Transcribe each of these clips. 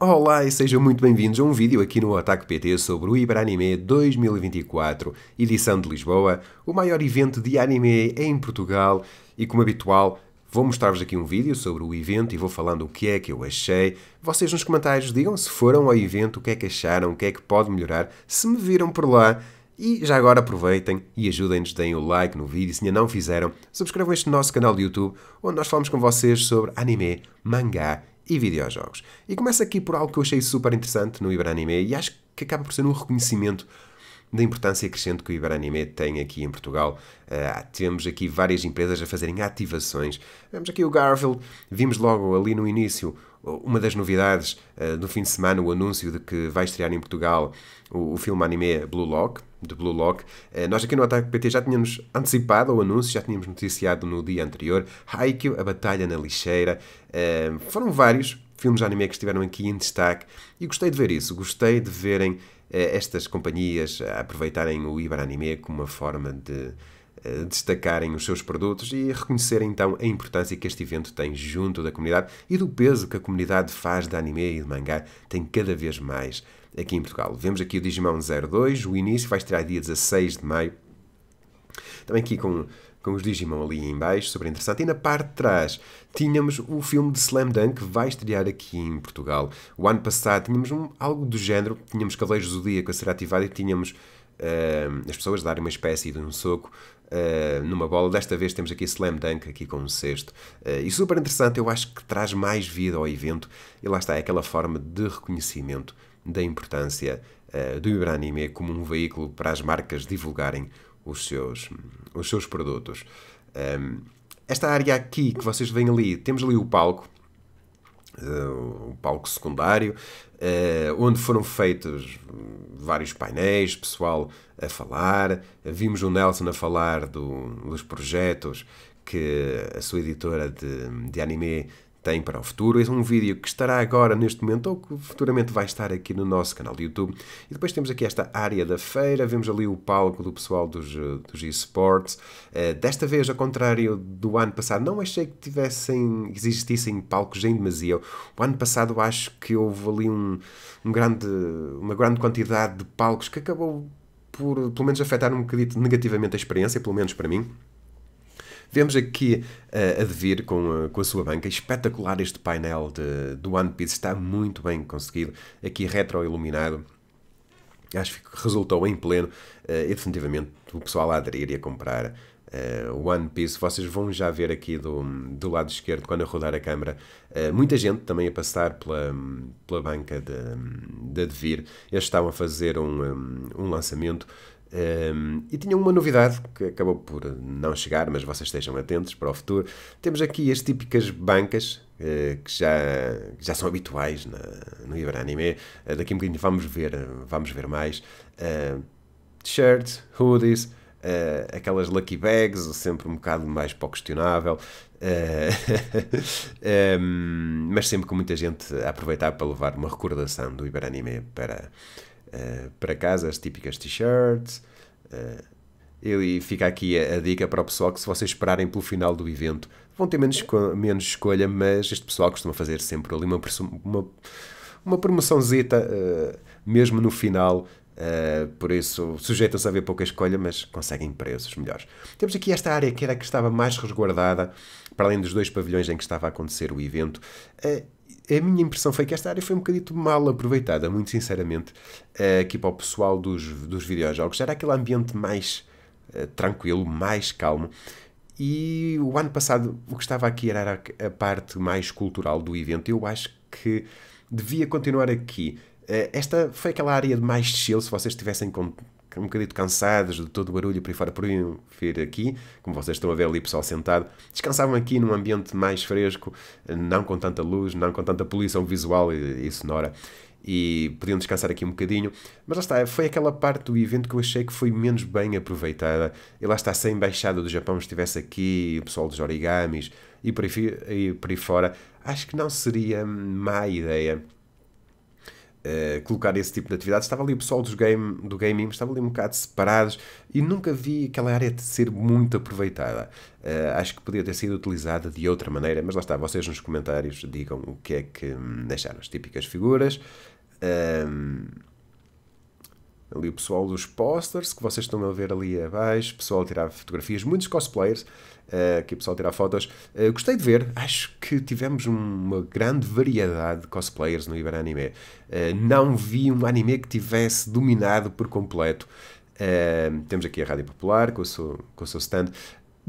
Olá e sejam muito bem-vindos a um vídeo aqui no Ataque PT sobre o Iberanime 2024, edição de Lisboa, o maior evento de anime em Portugal e como habitual Vou mostrar-vos aqui um vídeo sobre o evento e vou falando o que é que eu achei. Vocês nos comentários digam se foram ao evento, o que é que acharam, o que é que pode melhorar, se me viram por lá. E já agora aproveitem e ajudem-nos, deem o like no vídeo, se ainda não fizeram, subscrevam este nosso canal de YouTube, onde nós falamos com vocês sobre anime, mangá e videojogos. E começo aqui por algo que eu achei super interessante no Iberanime e acho que acaba por ser um reconhecimento da importância crescente que o Iberanime tem aqui em Portugal. Uh, temos aqui várias empresas a fazerem ativações. Vemos aqui o Garfield, vimos logo ali no início uma das novidades uh, do fim de semana, o anúncio de que vai estrear em Portugal o, o filme anime Blue Lock de Blue Lock. Eh, nós aqui no Ataque PT já tínhamos antecipado o anúncio, já tínhamos noticiado no dia anterior. Haikyuu, A Batalha na Lixeira. Eh, foram vários filmes de anime que estiveram aqui em destaque e gostei de ver isso. Gostei de verem eh, estas companhias aproveitarem o Iber Anime como uma forma de eh, destacarem os seus produtos e reconhecerem então a importância que este evento tem junto da comunidade e do peso que a comunidade faz de anime e de mangá tem cada vez mais aqui em Portugal. Vemos aqui o Digimon 02, o início vai estrear dia 16 de maio. Também aqui com, com os Digimon ali em baixo, super interessante. E na parte de trás tínhamos o filme de Slam Dunk que vai estrear aqui em Portugal. O ano passado tínhamos um, algo do género, tínhamos Cavaleiros do Zodíaco a ser ativado e tínhamos uh, as pessoas darem uma espécie de um soco uh, numa bola. Desta vez temos aqui Slam Dunk, aqui com um cesto. Uh, eh, e super interessante, eu acho que traz mais vida ao evento. E lá está, é aquela forma de reconhecimento da importância uh, do Ibranime como um veículo para as marcas divulgarem os seus, os seus produtos. Um, ehm, esta área aqui que vocês veem ali, temos ali o palco, eh, um palco secundário, eh, onde foram feitos vários painéis, pessoal a falar. Vimos o Nelson a falar do, dos projetos que a sua editora de, de anime tem para o futuro. É um vídeo que estará agora neste momento ou que futuramente vai estar aqui no nosso canal do YouTube. E depois temos aqui esta área da feira, vemos ali o palco do pessoal dos, eh, dos eSports. Eh, desta vez, ao contrário do ano passado, não achei que tivessem, existissem palcos em demasia. O ano passado acho que houve ali um, um grande, uma grande quantidade de palcos que acabou por, pelo menos, afetar um bocadinho negativamente a experiência, pelo menos para mim. Vemos aqui uh, a devir com, a, eh, com a sua banca. Espetacular este painel de, do One Piece, está muito bem conseguido, aqui retroiluminado. Acho que resultou em pleno, uh, e definitivamente o pessoal a aderir e a comprar uh, One Piece. Vocês vão já ver aqui do, do lado esquerdo, quando eu rodar a câmera, uh, muita gente também a passar pela, pela banca da de, de Devir. Eles estavam a fazer um, um, um lançamento um, e tinha uma novidade que acabou por não chegar, mas vocês estejam atentos para o futuro. Temos aqui as típicas bancas uh, que, já, já são habituais na, no Iberanime. Uh, eh, daqui a um bocadinho vamos ver, vamos ver mais. Uh, shirts, hoodies, Uh, aquelas lucky bags, sempre um bocado mais pouco questionável, uh, um, mas sempre com muita gente a aproveitar para levar uma recordação do Iberanime para, eh, para casa as típicas t-shirts. Uh, e fica aqui a, a, dica para o pessoal que se vocês esperarem pelo final do evento vão ter menos, menos escolha, mas este pessoal costuma fazer sempre ali uma, uma, uma promoçãozita uh, mesmo no final. Uh, por isso, sujeitam-se a ver pouca escolha, mas conseguem preços melhores. Temos aqui esta área que era a que estava mais resguardada, para além dos dois pavilhões em que estava a acontecer o evento. Uh, a minha impressão foi que esta área foi um bocadito mal aproveitada, muito sinceramente, eh, aqui para o pessoal dos, dos videojogos. Era aquele ambiente mais eh, tranquilo, mais calmo. E o ano passado o que estava aqui era a parte mais cultural do evento. Eu acho que devia continuar aqui. Eh, esta foi aquela área de mais chill, se vocês tivessem um bocadinho cansados de todo o barulho por aí fora, por vir aqui, como vocês estão a ver ali, pessoal sentado, descansavam aqui num ambiente mais fresco, não com tanta luz, não com tanta poluição visual e, e sonora e podiam descansar aqui um bocadinho. Mas lá está, foi aquela parte do evento que eu achei que foi menos bem aproveitada. E lá está, se a Embaixada do Japão estivesse aqui, o pessoal dos origamis e por aí, e por aí fora, acho que não seria má ideia eh, colocar esse tipo de atividades. Estava ali o pessoal dos game, do gaming, estava ali um bocado separados e nunca vi aquela área de ser muito aproveitada. Uh, acho que podia ter sido utilizada de outra maneira, mas lá está, vocês nos comentários digam o que é que deixaram hum, as típicas figuras. Um, ali o pessoal dos posters que vocês estão a ver ali abaixo, pessoal a tirar fotografias, muitos cosplayers. Eh, aqui que o pessoal tirar fotos. Uh, gostei de ver, acho que tivemos uma grande variedade de cosplayers no Iberanime. Uh, eh, não vi um anime que tivesse dominado por completo. Uh, temos aqui a Rádio Popular com o seu, com o seu stand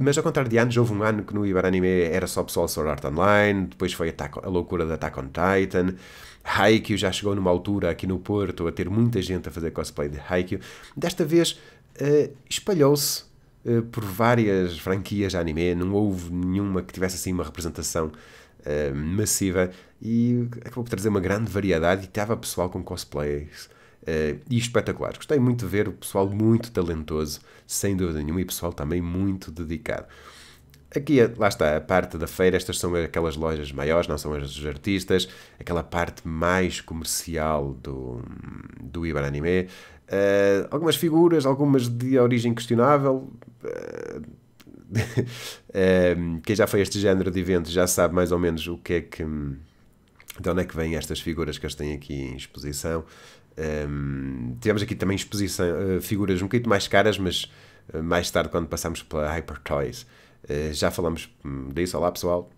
mas ao contrário de anos, houve um ano que no Anime era só pessoal Sword Art Online, depois foi a, a loucura da Attack on Titan, Haikyuu já chegou numa altura aqui no Porto a ter muita gente a fazer cosplay de Haikyuu. Desta vez uh, espalhou-se eh, por várias franquias de anime, não houve nenhuma que tivesse assim uma representação uh, massiva e acabou por trazer uma grande variedade e estava pessoal com cosplays uh, e espetaculares. Gostei muito de ver o pessoal muito talentoso, sem dúvida nenhuma, e pessoal também muito dedicado. Aqui, lá está, a parte da feira, estas são aquelas lojas maiores, não são as dos artistas, aquela parte mais comercial do, do Iban Anime. Uh, algumas figuras, algumas de origem questionável. Uh, uh, quem já foi este género de evento já sabe mais ou menos o que é que. De onde é que vêm estas figuras que eles têm aqui em exposição. Um, tivemos aqui também exposição, figuras um bocadinho mais caras, mas mais tarde, quando passamos pela Hyper Toys eh, já falamos hum, disso. Olá, pessoal.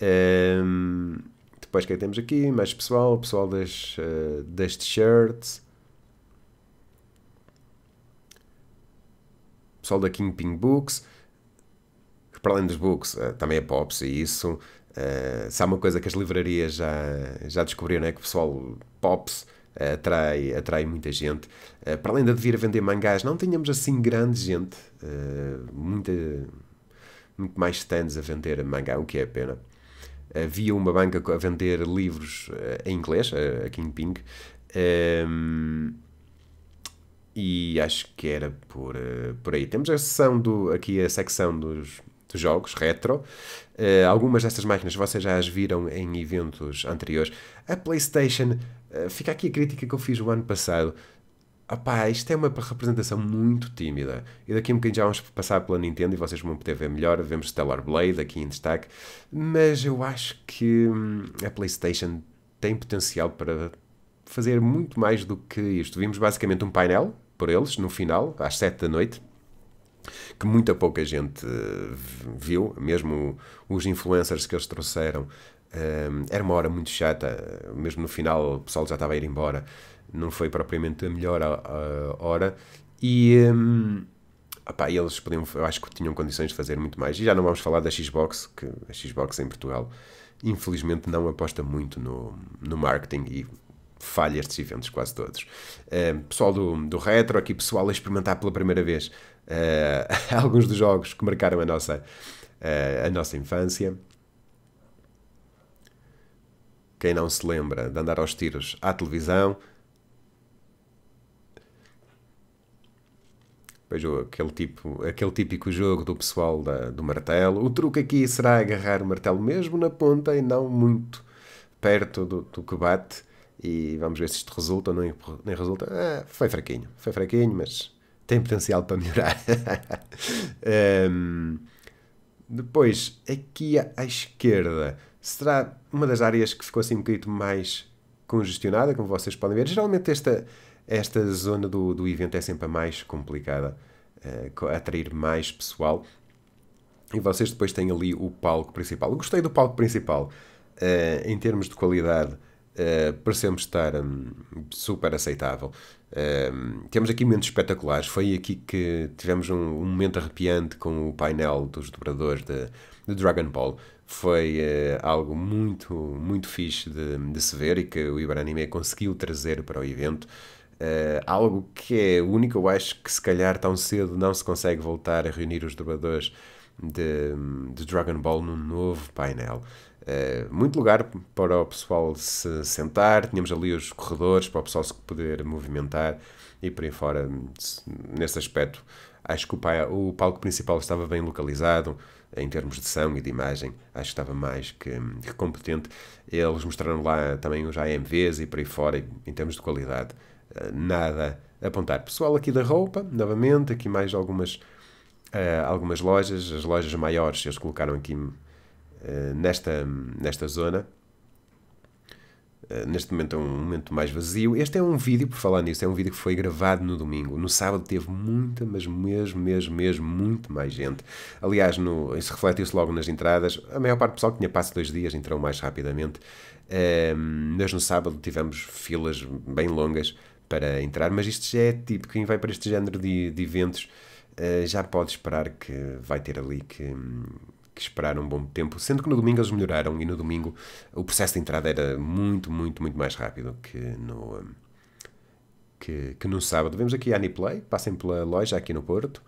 Um, ehm, depois, quem temos aqui? Mais pessoal. Pessoal das, uh, das t-shirts. Pessoal da Kingpin Books. Que para além dos books, uh, também é pops e isso. Uh, se há uma coisa que as livrarias já, já descobriram é que o pessoal pops uh, atrai, atrai muita gente. Uh, para além de vir a vender mangás, não tínhamos assim grande gente. muita muito mais stands a vender mangá, o que é pena. Havia uma banca a vender livros eh, em inglês, a Kingping, um, ehm, e acho que era por, eh, por aí. Temos a sessão do, aqui a secção dos, dos jogos retro. Uh, algumas destas máquinas vocês já as viram em eventos anteriores. A PlayStation, uh, fica aqui a crítica que eu fiz o ano passado. Opá, isto é uma representação muito tímida. E daqui a um bocadinho já vamos passar pela Nintendo e vocês vão poder ver melhor. Vemos Stellar Blade aqui em destaque. Mas eu acho que hum, a PlayStation tem potencial para fazer muito mais do que isto. Vimos basicamente um painel por eles no final, às 7 da noite, que muita pouca gente hum, viu, mesmo os influencers que eles trouxeram. Hum, era uma hora muito chata, mesmo no final o pessoal já estava a ir embora não foi propriamente a melhor a, a hora. E. Um, opá, eles podiam, eu acho que tinham condições de fazer muito mais. E já não vamos falar da Xbox, que a Xbox em Portugal, infelizmente, não aposta muito no, no marketing e falha estes eventos quase todos. Uh, pessoal do, do retro, aqui pessoal a experimentar pela primeira vez uh, alguns dos jogos que marcaram a nossa, uh, a nossa infância. Quem não se lembra de andar aos tiros à televisão, Vejo aquele, tipo, aquele típico jogo do pessoal da, do martelo. O truque aqui será agarrar o martelo mesmo na ponta e não muito perto do, do que bate. E vamos ver se isto resulta ou não nem resulta. Ah, foi fraquinho, foi fraquinho, mas tem potencial para melhorar. um, depois, aqui à, à esquerda, será uma das áreas que ficou assim um bocadinho mais congestionada, como vocês podem ver. Geralmente esta esta zona do, do evento é sempre a mais complicada, uh, atrair mais pessoal. E vocês depois têm ali o palco principal. Eu gostei do palco principal. Uh, em termos de qualidade, uh, parecemos estar um, super aceitável. Uh, temos aqui momentos espetaculares. Foi aqui que tivemos um, um momento arrepiante com o painel dos dobradores de, de Dragon Ball. Foi algo muito, muito fixe de, de, se ver e que o Iberanime conseguiu trazer para o evento. Uh, algo que é único, eu acho que se calhar tão cedo não se consegue voltar a reunir os dubladores de, de Dragon Ball num novo painel. Uh, muito lugar para o pessoal se sentar, tínhamos ali os corredores para o pessoal se poder movimentar e por aí fora, nesse aspecto, acho que o, pai, o palco principal estava bem localizado em termos de som e de imagem, acho que estava mais que, que competente. Eles mostraram lá também os AMVs e por aí fora, em termos de qualidade. Eh, nada a apontar. Pessoal aqui da roupa, novamente, aqui mais algumas, eh, algumas lojas, as lojas maiores, eles colocaram aqui eh, nesta, nesta zona. neste momento é um momento mais vazio. Este é um vídeo, por falar nisso, é um vídeo que foi gravado no domingo. No sábado teve muita, mas mesmo, mesmo, mesmo, muito mais gente. Aliás, no, isso refletiu-se logo nas entradas. A maior parte do pessoal que tinha passado dois dias entrou mais rapidamente. Ehm, mas no sábado tivemos filas bem longas para entrar, mas isto já é tipo, quem vai para este género de, de eventos uh, já pode esperar que vai ter ali que, que, esperar um bom tempo, sendo que no domingo eles melhoraram e no domingo o processo de entrada era muito, muito, muito mais rápido que no, um, que, que no sábado. Vemos aqui a Aniplay, passem pela loja aqui no Porto.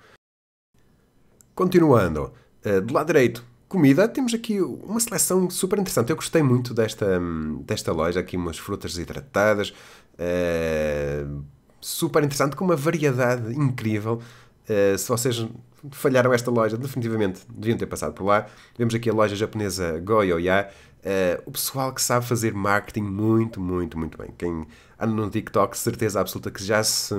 Continuando, uh, do lado direito comida, temos aqui uma seleção super interessante. Eu gostei muito desta, desta loja, aqui umas frutas hidratadas, uh, super interessante, com uma variedade incrível. Uh, se vocês falharam esta loja, definitivamente deviam ter passado por lá. Vemos aqui a loja japonesa Goyoya, uh, o pessoal que sabe fazer marketing muito, muito, muito bem. Quem anda no TikTok, certeza absoluta que já se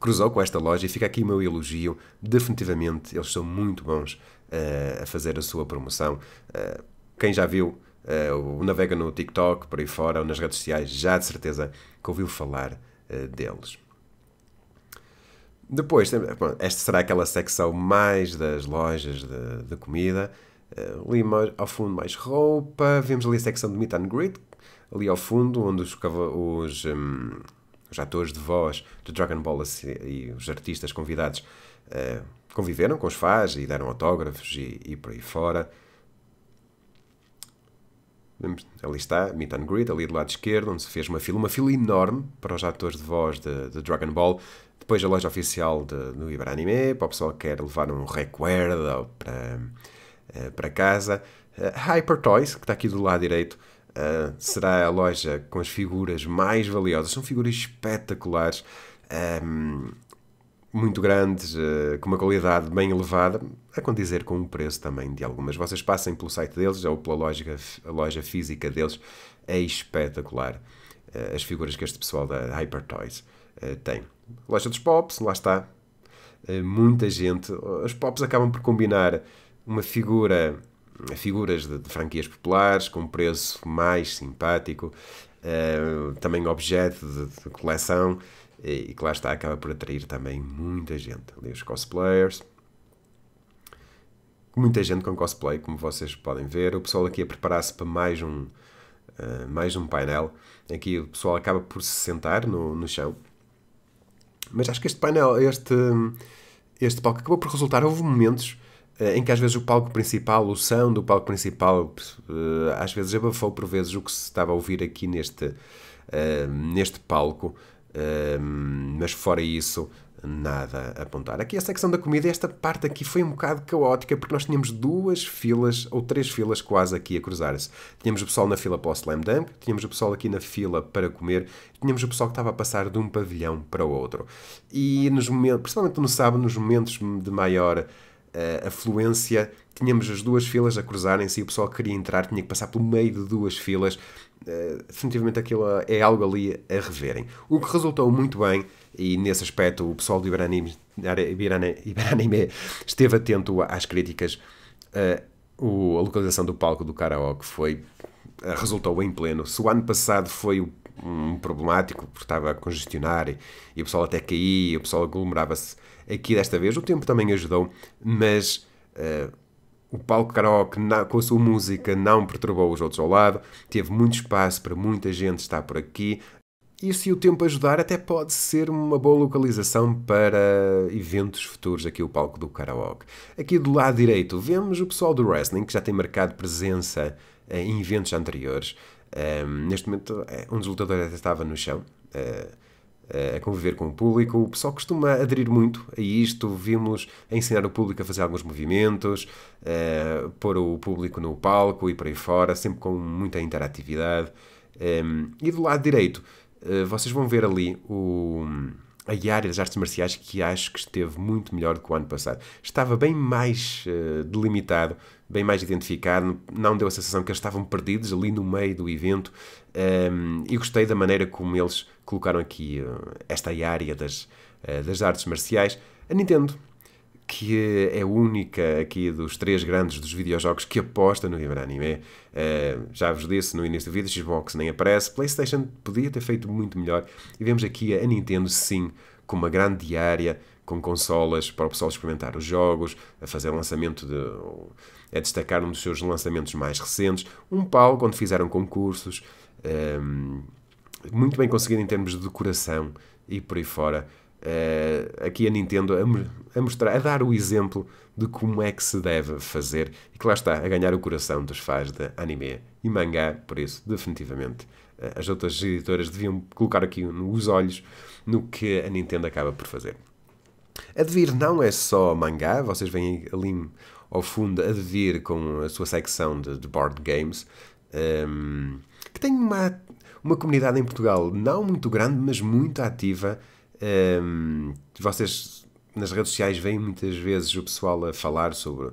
cruzou com esta loja e fica aqui o meu elogio. Definitivamente eles são muito bons uh, a fazer a sua promoção. Uh, quem já viu uh, o Navega no TikTok, por aí fora, ou nas redes sociais, já de certeza que ouviu falar deles. Depois, bom, esta será aquela secção mais das lojas de, de comida. ali mais, ao fundo, mais roupa. Vemos ali a secção de meet and greet, ali ao fundo, onde os, os um, os atores de voz de Dragon Ball e os artistas convidados uh, conviveram com os fãs e deram autógrafos e, e por aí fora. Ali está, Meet and Greet, ali do lado esquerdo, onde se fez uma fila, uma fila enorme para os atores de voz de, de Dragon Ball. Depois a loja oficial de, do Iberanime, para o pessoal que quer levar um recuerdo para, eh, para casa. Uh, Hyper Toys, que está aqui do lado direito, Uh, será a loja com as figuras mais valiosas. São figuras espetaculares, um, muito grandes, uh, com uma qualidade bem elevada, a condizer com o preço também de algumas. Vocês passem pelo site deles ou pela loja, a loja física deles, é espetacular uh, as figuras que este pessoal da Hyper Toys tem. Loja dos Pops, lá está. Muita gente. Os Pops acabam por combinar uma figura eh, figuras de, de franquias populares com preço mais simpático, uh, também objeto de, de coleção e, e que lá está acaba por atrair também muita gente. Ali os cosplayers, muita gente com cosplay, como vocês podem ver. O pessoal aqui a preparar-se para mais um, uh, mais um painel. Aqui o pessoal acaba por se sentar no, no chão. Mas acho que este painel, este, este palco acabou por resultar. Houve momentos eh, em que às vezes o palco principal, o som do palco principal, eh, às vezes abafou por vezes o que se estava a ouvir aqui neste, uh, neste palco, uh, mas fora isso, nada a apontar. Aqui a secção da comida, esta parte aqui foi um bocado caótica porque nós tínhamos duas filas ou três filas quase aqui a cruzar-se. Tínhamos o pessoal na fila para o Slam Dunk, tínhamos o pessoal aqui na fila para comer, tínhamos o pessoal que estava a passar de um pavilhão para o outro. E nos momentos, principalmente no sábado, nos momentos de maior uh, eh, afluência, tínhamos as duas filas a cruzarem-se e o pessoal queria entrar tinha que passar pelo meio de duas filas. Uh, definitivamente aquilo é algo ali a reverem. O que resultou muito bem, e nesse aspecto o pessoal do Iberanime, Iberanime esteve atento às críticas. Uh, o, a localização do palco do karaoke foi resultou em pleno. Se o ano passado foi o um problemático, porque estava a congestionar e, e o pessoal até caía, o pessoal aglomerava-se. Aqui desta vez o tempo também ajudou, mas uh, o palco karaoke, na, com a sua música, não perturbou os outros ao lado, teve muito espaço para muita gente estar por aqui. E se o tempo ajudar, até pode ser uma boa localização para eventos futuros aqui o palco do karaoke. Aqui do lado direito vemos o pessoal do wrestling que já tem marcado presença eh, em eventos anteriores neste momento, é, um dos lutadores estava no chão. Uh, a conviver com o público. O pessoal costuma aderir muito a isto. Vimos a ensinar o público a fazer alguns movimentos, uh, pôr o público no palco e por aí fora, sempre com muita interatividade. Um, e do lado direito, uh, vocês vão ver ali o, a área das artes marciais que acho que esteve muito melhor do que o ano passado. Estava bem mais uh, delimitado, bem mais identificado, não deu a sensação que eles estavam perdidos ali no meio do evento um, ehm, e gostei da maneira como eles colocaram aqui uh, esta área das, uh, das artes marciais. A Nintendo que é, é única aqui dos três grandes dos videojogos que aposta no livro anime. Uh, já vos disse no início do vídeo, Xbox nem aparece, PlayStation podia ter feito muito melhor e vemos aqui a Nintendo sim com uma grande diária com consolas para o pessoal experimentar os jogos, a fazer lançamento de. a destacar um dos seus lançamentos mais recentes, um palco onde fizeram concursos, um, eh, muito bem conseguido em termos de decoração e por aí fora uh, aqui a Nintendo a, a, mostrar, a dar o exemplo de como é que se deve fazer e que lá está, a ganhar o coração dos fãs de anime e mangá, por isso, definitivamente, uh, as outras editoras deviam colocar aqui os olhos no que a Nintendo acaba por fazer. Advir não é só mangá, vocês veem ali ao fundo Advir com a sua secção de, de board games, um, ehm, que tem uma, uma comunidade em Portugal não muito grande, mas muito ativa, vocês nas redes sociais veem muitas vezes o pessoal a falar sobre,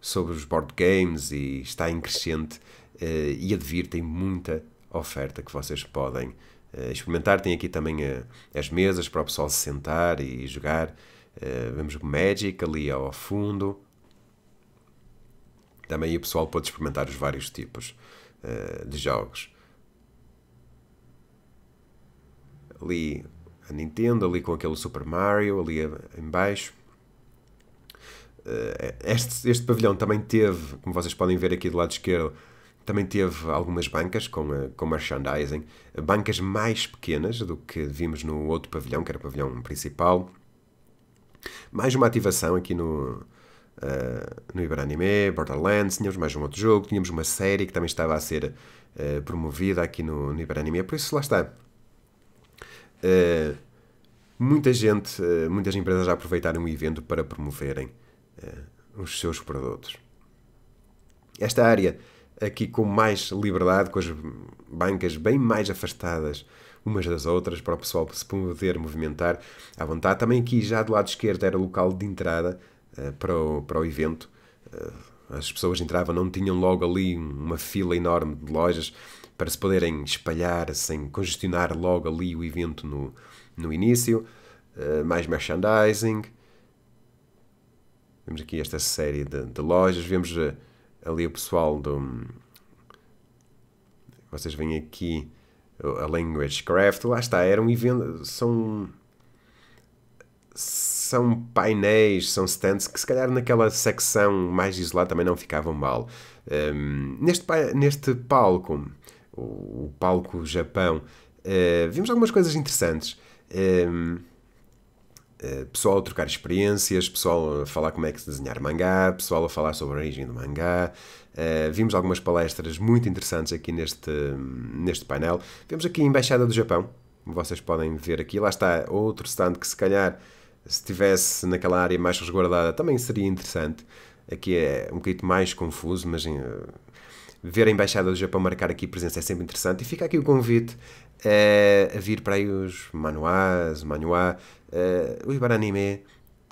sobre os board games e está em crescente uh, e advirtem muita oferta que vocês podem uh, experimentar. Tem aqui também a, eh, as mesas para o pessoal se sentar e jogar. Uh, vemos o Magic ali ao fundo. Também o pessoal pode experimentar os vários tipos uh, de jogos. Ali a Nintendo, ali com aquele Super Mario, ali embaixo eh, Este, este pavilhão também teve, como vocês podem ver aqui do lado esquerdo, também teve algumas bancas com, eh, com merchandising, bancas mais pequenas do que vimos no outro pavilhão, que era o pavilhão principal. Mais uma ativação aqui no, uh, no Iberanime, Borderlands, tínhamos mais um outro jogo, tínhamos uma série que também estava a ser uh, promovida aqui no, no Iberanime, por isso lá está uh, muita gente, uh, muitas empresas já aproveitaram o evento para promoverem uh, os seus produtos. Esta área aqui com mais liberdade, com as bancas bem mais afastadas umas das outras, para o pessoal se poder movimentar à vontade. Também aqui já do lado esquerdo era o local de entrada para, o, para o evento as pessoas entravam, não tinham logo ali uma fila enorme de lojas, para se poderem espalhar sem congestionar logo ali o evento no, no início. Uh, mais merchandising. Vemos aqui esta série de, de lojas. Vemos uh, ali o pessoal do. Vocês veem aqui a Language Craft. Lá está, era um evento. São. São painéis, são stands que, se calhar, naquela secção mais isolada também não ficavam mal. Um, ehm, neste, neste palco o palco Japão, uh, vimos algumas coisas interessantes. Um, uh, eh, eh, pessoal a trocar experiências, pessoal a falar como é que se desenhar mangá, pessoal a falar sobre a origem do mangá. Uh, vimos algumas palestras muito interessantes aqui neste, neste painel. Vemos aqui a Embaixada do Japão, como vocês podem ver aqui. Lá está outro stand que, se calhar, se estivesse naquela área mais resguardada, também seria interessante. Aqui é um bocadinho mais confuso, mas. uh, ver a Embaixada do Japão marcar aqui presença é sempre interessante. E fica aqui o convite uh, a vir para aí os manuás, manuá, uh, o eh, Ibaranime,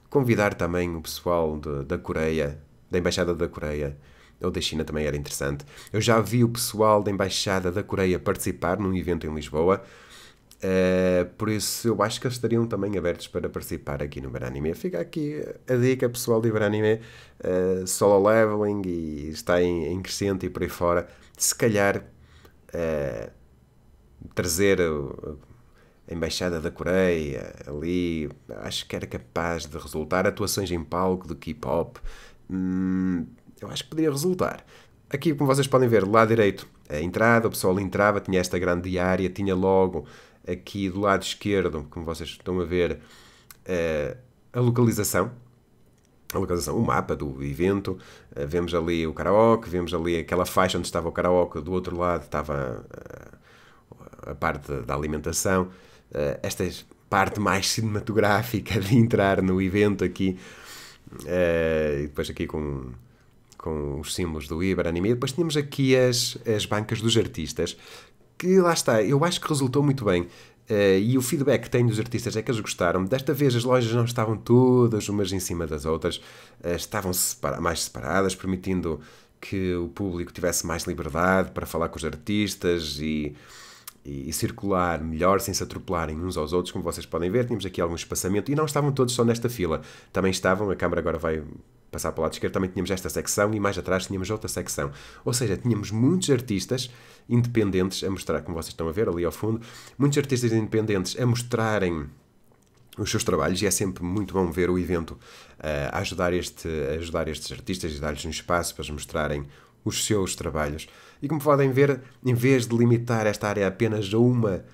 convidar também o pessoal de, da Coreia, da Embaixada da Coreia, ou da China também era interessante. Eu já vi o pessoal da Embaixada da Coreia participar num evento em Lisboa. Uh, por isso, eu acho que eles estariam também abertos para participar aqui no Veranime. Fica aqui a dica pessoal de Veranime, uh, eh, solo leveling e está em, em, crescente e por aí fora. Se calhar uh, trazer a, Embaixada da Coreia ali, acho que era capaz de resultar. Atuações em palco do K-pop, hum, eu acho que poderia resultar. Aqui, como vocês podem ver, lá direito, a entrada, o pessoal entrava, tinha esta grande área, tinha logo aqui do lado esquerdo, como vocês estão a ver, eh, a localização, a localização, o mapa do evento, eh, vemos ali o karaoke, vemos ali aquela faixa onde estava o karaoke, do outro lado estava eh, a, parte da alimentação, esta é parte mais cinematográfica de entrar no evento aqui, e depois aqui com, com os símbolos do Iber Anime, e depois tínhamos aqui as, as bancas dos artistas, que lá está, eu acho que resultou muito bem. Uh, e o feedback que tenho dos artistas é que eles gostaram. Desta vez as lojas não estavam todas umas em cima das outras, uh, estavam separa mais separadas, permitindo que o público tivesse mais liberdade para falar com os artistas e, e, e, circular melhor sem se atropelarem uns aos outros. Como vocês podem ver, tínhamos aqui algum espaçamento e não estavam todos só nesta fila. Também estavam, a câmara agora vai passar para o lado esquerdo, também tínhamos esta secção e mais atrás tínhamos outra secção. Ou seja, tínhamos muitos artistas independentes a mostrar, como vocês estão a ver ali ao fundo, muitos artistas independentes a mostrarem os seus trabalhos e é sempre muito bom ver o evento uh, ajudar, este, ajudar estes artistas e dar-lhes um espaço para mostrarem os seus trabalhos. E como podem ver, em vez de limitar esta área apenas a uma,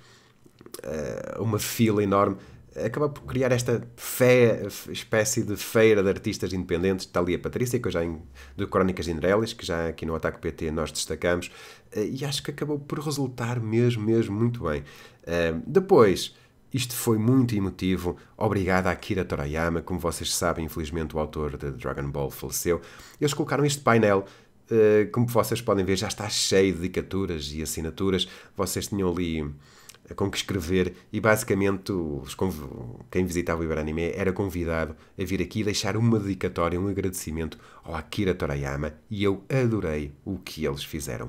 uh, uma fila enorme, acaba por criar esta fé, espécie de feira de artistas independentes, está ali a Patrícia, que eu já em, de Crónicas Indrelis, que já aqui no Ataque PT nós destacamos, eh, e acho que acabou por resultar mesmo, mesmo muito bem. Ehm, depois, isto foi muito emotivo, obrigado a Akira Torayama como vocês sabem, infelizmente o autor de Dragon Ball faleceu. Eles colocaram este painel eh, como vocês podem ver, já está cheio de dedicaturas e assinaturas. Vocês tinham ali com que escrever e basicamente os, quem visitava o Iberanime era convidado a vir aqui deixar uma dedicatória, um agradecimento ao Akira Torayama e eu adorei o que eles fizeram.